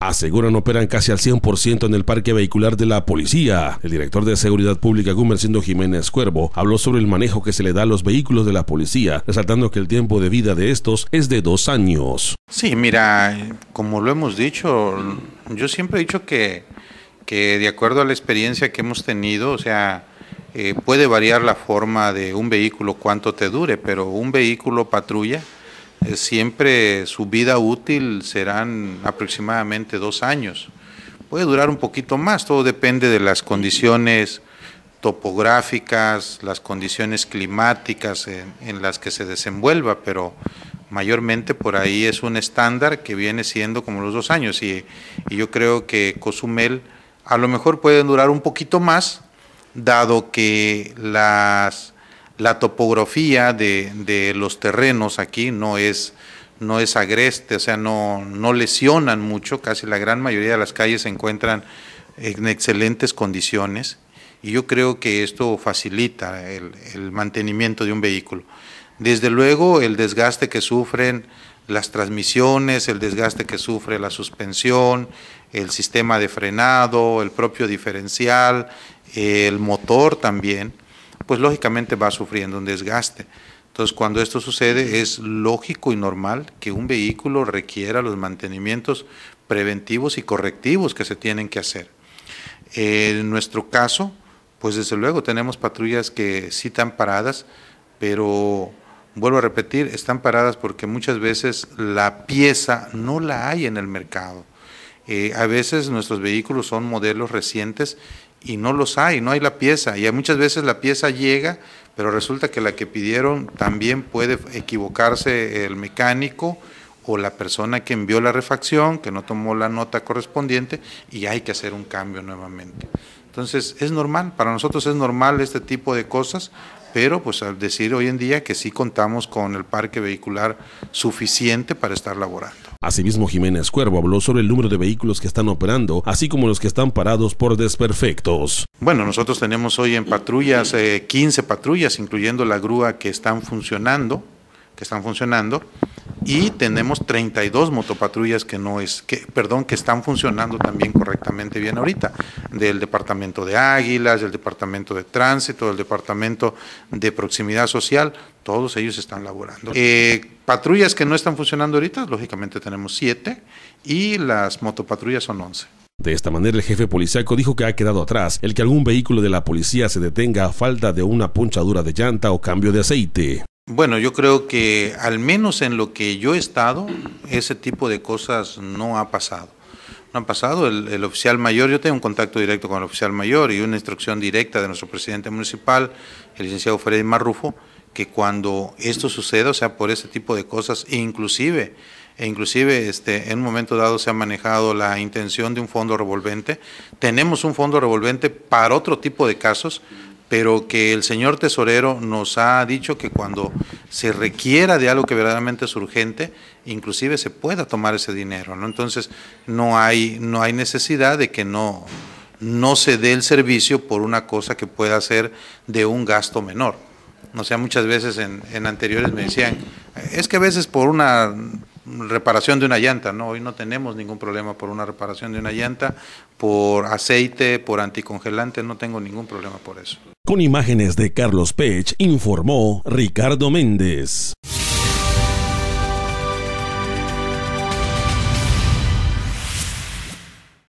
Aseguran operan casi al 100% en el parque vehicular de la policía. El director de Seguridad Pública, Gumercindo Jiménez Cuervo, habló sobre el manejo que se le da a los vehículos de la policía, resaltando que el tiempo de vida de estos es de dos años. Sí, mira, como lo hemos dicho, yo siempre he dicho que, que de acuerdo a la experiencia que hemos tenido, o sea, eh, puede variar la forma de un vehículo, cuánto te dure, pero un vehículo patrulla eh, siempre su vida útil serán aproximadamente dos años. Puede durar un poquito más, todo depende de las condiciones topográficas, las condiciones climáticas en, las que se desenvuelva, pero mayormente por ahí es un estándar que viene siendo como los dos años y, yo creo que Cozumel a lo mejor puede durar un poquito más, dado que las la topografía de, los terrenos aquí no es, no es agreste, o sea, no, no lesionan mucho, casi la gran mayoría de las calles se encuentran en excelentes condiciones y yo creo que esto facilita el mantenimiento de un vehículo. Desde luego el desgaste que sufren las transmisiones, el desgaste que sufre la suspensión, el sistema de frenado, el propio diferencial, el motor también pues lógicamente va sufriendo un desgaste. Entonces, cuando esto sucede, es lógico y normal que un vehículo requiera los mantenimientos preventivos y correctivos que se tienen que hacer. Eh, en nuestro caso, pues desde luego tenemos patrullas que sí están paradas, pero vuelvo a repetir, están paradas porque muchas veces la pieza no la hay en el mercado. Eh, a veces nuestros vehículos son modelos recientes y no los hay, no hay la pieza. Y muchas veces la pieza llega, pero resulta que la que pidieron también puede equivocarse el mecánico o la persona que envió la refacción, que no tomó la nota correspondiente, y hay que hacer un cambio nuevamente. Entonces es normal, para nosotros es normal este tipo de cosas, pero pues al decir hoy en día que sí contamos con el parque vehicular suficiente para estar laborando. Asimismo, Jiménez Cuervo habló sobre el número de vehículos que están operando, así como los que están parados por desperfectos. Bueno, nosotros tenemos hoy en patrullas 15 eh, patrullas, incluyendo la grúa que están funcionando, que están funcionando y tenemos 32 motopatrullas que no es que perdón que están funcionando también correctamente bien ahorita del departamento de Águilas, del departamento de Tránsito, del departamento de Proximidad Social, todos ellos están laborando. Eh, patrullas que no están funcionando ahorita, lógicamente tenemos siete, y las motopatrullas son 11. De esta manera, el jefe policíaco dijo que ha quedado atrás el que algún vehículo de la policía se detenga a falta de una ponchadura de llanta o cambio de aceite. Bueno, yo creo que al menos en lo que yo he estado, ese tipo de cosas no ha pasado. No ha pasado, el, oficial mayor, yo tengo un contacto directo con el oficial mayor y una instrucción directa de nuestro presidente municipal, el licenciado Freddy Marrufo, que cuando esto suceda, o sea, por ese tipo de cosas, e inclusive, e inclusive este, en un momento dado se ha manejado la intención de un fondo revolvente, tenemos un fondo revolvente para otro tipo de casos, pero que el señor tesorero nos ha dicho que cuando se requiera de algo que verdaderamente es urgente, inclusive se pueda tomar ese dinero, ¿no? Entonces, no hay, no hay necesidad de que no, no se dé el servicio por una cosa que pueda ser de un gasto menor. O sea, muchas veces en anteriores me decían, es que a veces por una reparación de una llanta, ¿no? Hoy no tenemos ningún problema por una reparación de una llanta, por aceite, por anticongelante, no tengo ningún problema por eso. Con imágenes de Carlos Pech, informó Ricardo Méndez.